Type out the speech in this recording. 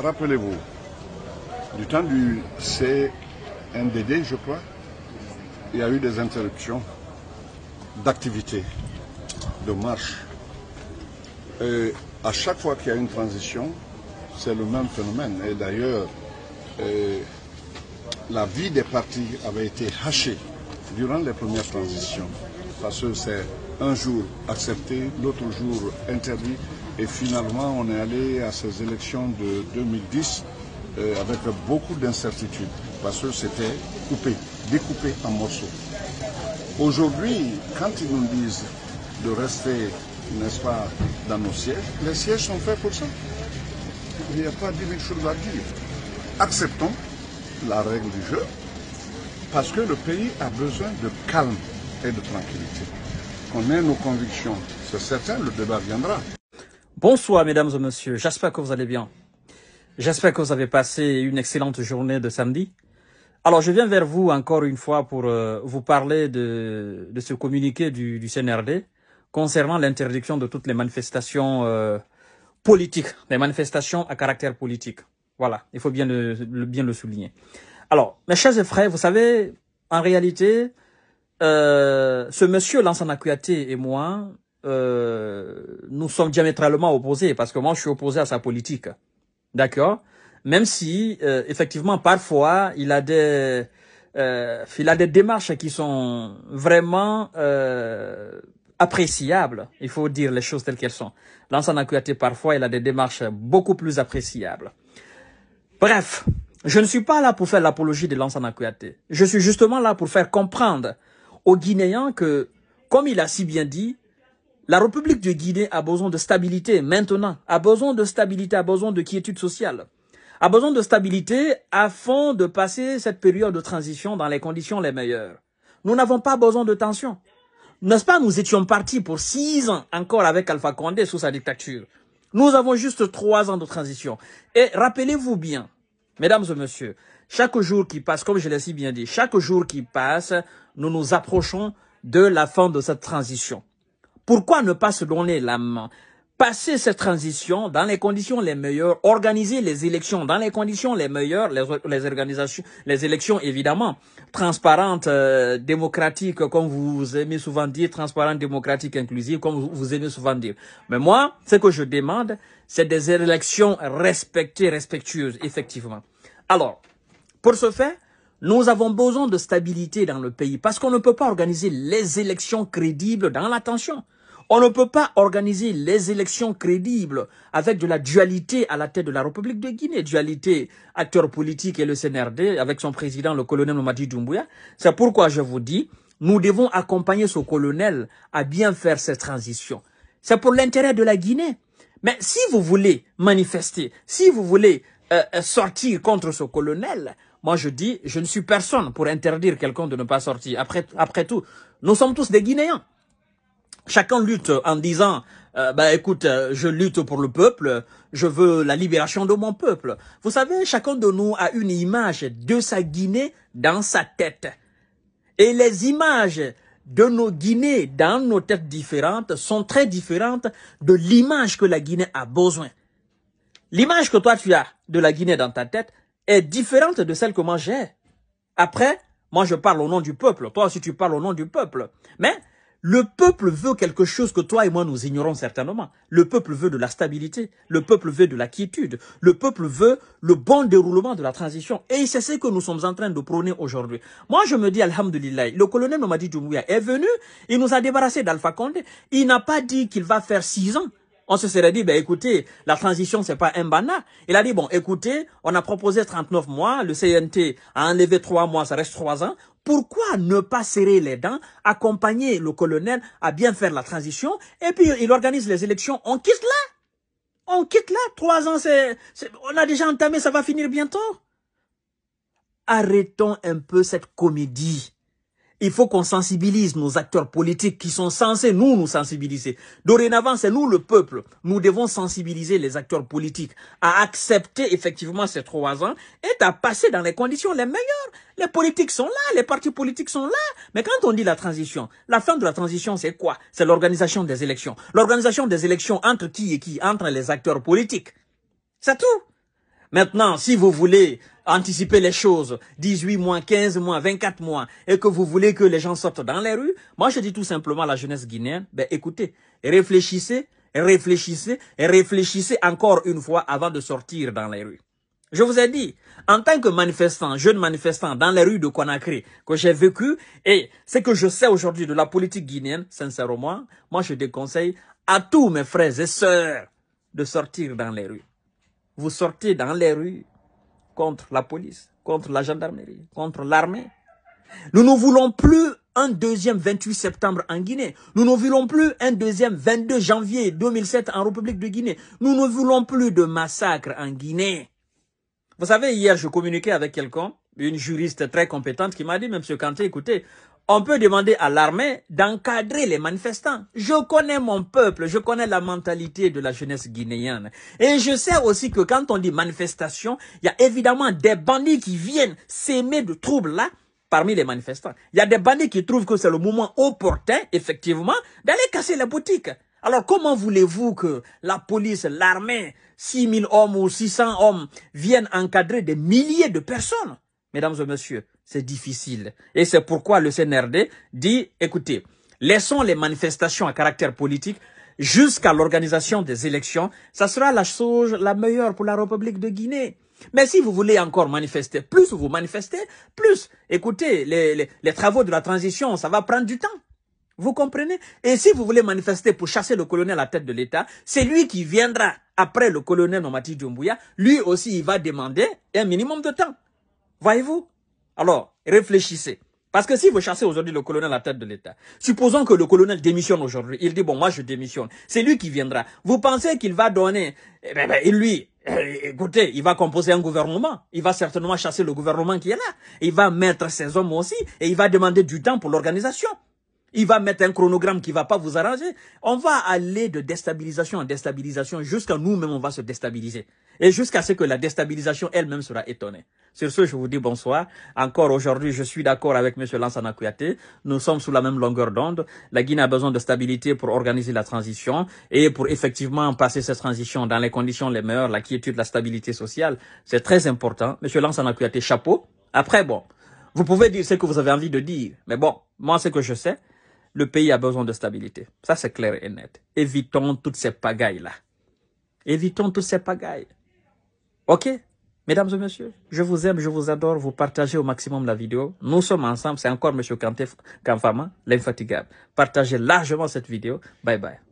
Rappelez-vous, du temps du CNDD, je crois, il y a eu des interruptions d'activité, de marche. à chaque fois qu'il y a une transition, c'est le même phénomène. Et d'ailleurs, euh, la vie des partis avait été hachée durant les premières transitions, parce que c'est un jour accepté, l'autre jour interdit, et finalement, on est allé à ces élections de 2010 euh, avec beaucoup d'incertitudes, parce que c'était coupé, découpé en morceaux. Aujourd'hui, quand ils nous disent de rester, n'est-ce pas, dans nos sièges, les sièges sont faits pour ça. Il n'y a pas 10 choses à dire. Acceptons la règle du jeu, parce que le pays a besoin de calme et de tranquillité. On a nos convictions, c'est certain, le débat viendra. Bonsoir mesdames et messieurs, j'espère que vous allez bien. J'espère que vous avez passé une excellente journée de samedi. Alors je viens vers vous encore une fois pour euh, vous parler de, ce communiqué du, du CNRD concernant l'interdiction de toutes les manifestations euh, politiques, les manifestations à caractère politique. Voilà, il faut bien le, bien le souligner. Alors, mes chers frères, vous savez, en réalité, euh, ce monsieur Lansana Kouyaté et moi, euh, nous sommes diamétralement opposés parce que moi je suis opposé à sa politique. D'accord Même si euh, effectivement parfois il a des euh, il a des démarches qui sont vraiment appréciables, il faut dire les choses telles qu'elles sont. L'ancien parfois, il a des démarches beaucoup plus appréciables. Bref, je ne suis pas là pour faire l'apologie de l'ancien Kouyaté. Je suis justement là pour faire comprendre aux Guinéens que, comme il a si bien dit, la République de Guinée a besoin de stabilité maintenant, a besoin de stabilité, a besoin de quiétude sociale, a besoin de stabilité afin de passer cette période de transition dans les conditions les meilleures. Nous n'avons pas besoin de tension. N'est-ce pas, nous étions partis pour six ans encore avec Alpha Condé sous sa dictature. Nous avons juste trois ans de transition. Et rappelez-vous bien, mesdames et messieurs, chaque jour qui passe, comme je l'ai si bien dit, chaque jour qui passe, nous nous approchons de la fin de cette transition. Pourquoi ne pas se donner la main passer cette transition dans les conditions les meilleures, organiser les élections dans les conditions les meilleures, les, organisations, les élections évidemment transparentes, euh, démocratiques, comme vous aimez souvent dire, transparentes, démocratiques, inclusives, comme vous, vous aimez souvent dire. Mais moi, ce que je demande, c'est des élections respectées, respectueuses, effectivement. Alors, pour ce faire, nous avons besoin de stabilité dans le pays parce qu'on ne peut pas organiser les élections crédibles dans la tension. On ne peut pas organiser les élections crédibles avec de la dualité à la tête de la République de Guinée. Dualité, acteur politique et le CNRD avec son président, le colonel Mamadi Doumbouya. C'est pourquoi je vous dis, nous devons accompagner ce colonel à bien faire cette transition. C'est pour l'intérêt de la Guinée. Mais si vous voulez manifester, si vous voulez euh, euh, sortir contre ce colonel, moi je dis, je ne suis personne pour interdire quelqu'un de ne pas sortir. Après, après tout, nous sommes tous des Guinéens. Chacun lutte en disant euh, bah écoute, euh, je lutte pour le peuple, je veux la libération de mon peuple. Vous savez, chacun de nous a une image de sa Guinée dans sa tête. Et les images de nos Guinées dans nos têtes différentes sont très différentes de l'image que la Guinée a besoin. L'image que toi tu as de la Guinée dans ta tête est différente de celle que moi j'ai. Après, moi je parle au nom du peuple, toi aussi tu parles au nom du peuple. Mais le peuple veut quelque chose que toi et moi nous ignorons certainement. Le peuple veut de la stabilité, le peuple veut de la quiétude, le peuple veut le bon déroulement de la transition. Et c'est ce que nous sommes en train de prôner aujourd'hui. Moi, je me dis, alhamdulillah, le colonel Mamadi Doumbouya est venu, il nous a débarrassé d'Alpha Condé, il n'a pas dit qu'il va faire six ans. On se serait dit, ben écoutez, la transition, c'est pas un bana. Il a dit, bon, écoutez, on a proposé 39 mois, le CNT a enlevé 3 mois, ça reste 3 ans. Pourquoi ne pas serrer les dents, accompagner le colonel à bien faire la transition, et puis il organise les élections, on quitte là On quitte là Trois ans, c'est, on a déjà entamé, ça va finir bientôt Arrêtons un peu cette comédie. Il faut qu'on sensibilise nos acteurs politiques qui sont censés nous nous sensibiliser. Dorénavant, c'est nous le peuple. Nous devons sensibiliser les acteurs politiques à accepter effectivement ces trois ans et à passer dans les conditions les meilleures. Les politiques sont là, les partis politiques sont là. Mais quand on dit la transition, la fin de la transition, c'est quoi C'est l'organisation des élections. L'organisation des élections entre qui et qui Entre les acteurs politiques. C'est tout. Maintenant, si vous voulez anticiper les choses, 18 mois, 15 mois, 24 mois, et que vous voulez que les gens sortent dans les rues, moi je dis tout simplement à la jeunesse guinéenne, ben écoutez, réfléchissez, réfléchissez, réfléchissez encore une fois avant de sortir dans les rues. Je vous ai dit, en tant que manifestant, jeune manifestant dans les rues de Conakry, que j'ai vécu, et ce que je sais aujourd'hui de la politique guinéenne, sincèrement, moi je déconseille à tous mes frères et sœurs de sortir dans les rues vous sortez dans les rues contre la police, contre la gendarmerie, contre l'armée. Nous ne voulons plus un deuxième 28 septembre en Guinée. Nous ne voulons plus un deuxième 22 janvier 2007 en République de Guinée. Nous ne voulons plus de massacre en Guinée. Vous savez, hier, je communiquais avec quelqu'un, une juriste très compétente, qui m'a dit, M. Kanté, écoutez, on peut demander à l'armée d'encadrer les manifestants. Je connais mon peuple, je connais la mentalité de la jeunesse guinéenne. Et je sais aussi que quand on dit manifestation, il y a évidemment des bandits qui viennent s'aimer de troubles là parmi les manifestants. Il y a des bandits qui trouvent que c'est le moment opportun, effectivement, d'aller casser la boutique. Alors comment voulez-vous que la police, l'armée, 6000 hommes ou 600 hommes viennent encadrer des milliers de personnes Mesdames et messieurs, c'est difficile. Et c'est pourquoi le CNRD dit, écoutez, laissons les manifestations à caractère politique jusqu'à l'organisation des élections. Ça sera la chose la meilleure pour la République de Guinée. Mais si vous voulez encore manifester, plus vous manifestez, plus, écoutez, les, les, travaux de la transition, ça va prendre du temps. Vous comprenez Et si vous voulez manifester pour chasser le colonel à la tête de l'État, c'est lui qui viendra après le colonel Nomati Doumbouya. Lui aussi, il va demander un minimum de temps. Voyez-vous alors, réfléchissez. Parce que si vous chassez aujourd'hui le colonel à la tête de l'État, supposons que le colonel démissionne aujourd'hui, il dit, bon, moi je démissionne, c'est lui qui viendra. Vous pensez qu'il va donner, et eh ben, ben, lui, eh, écoutez, il va composer un gouvernement, il va certainement chasser le gouvernement qui est là, il va mettre ses hommes aussi, et il va demander du temps pour l'organisation. Il va mettre un chronogramme qui va pas vous arranger. On va aller de déstabilisation en déstabilisation jusqu'à nous-mêmes, on va se déstabiliser. Et jusqu'à ce que la déstabilisation elle-même sera étonnée. Sur ce, je vous dis bonsoir. Encore aujourd'hui, je suis d'accord avec M. Lansana Kouyaté. Nous sommes sous la même longueur d'onde. La Guinée a besoin de stabilité pour organiser la transition et pour effectivement passer cette transition dans les conditions les meilleures, la quiétude, la stabilité sociale. C'est très important. M. Lansana Kouyaté, chapeau. Après, bon, vous pouvez dire ce que vous avez envie de dire. Mais bon, moi, ce que je sais, le pays a besoin de stabilité. Ça, c'est clair et net. Évitons toutes ces pagailles-là. Évitons toutes ces pagailles. OK Mesdames et messieurs, je vous aime, je vous adore, vous partagez au maximum la vidéo. Nous sommes ensemble, c'est encore M. Kanfama, l'infatigable. Partagez largement cette vidéo. Bye bye.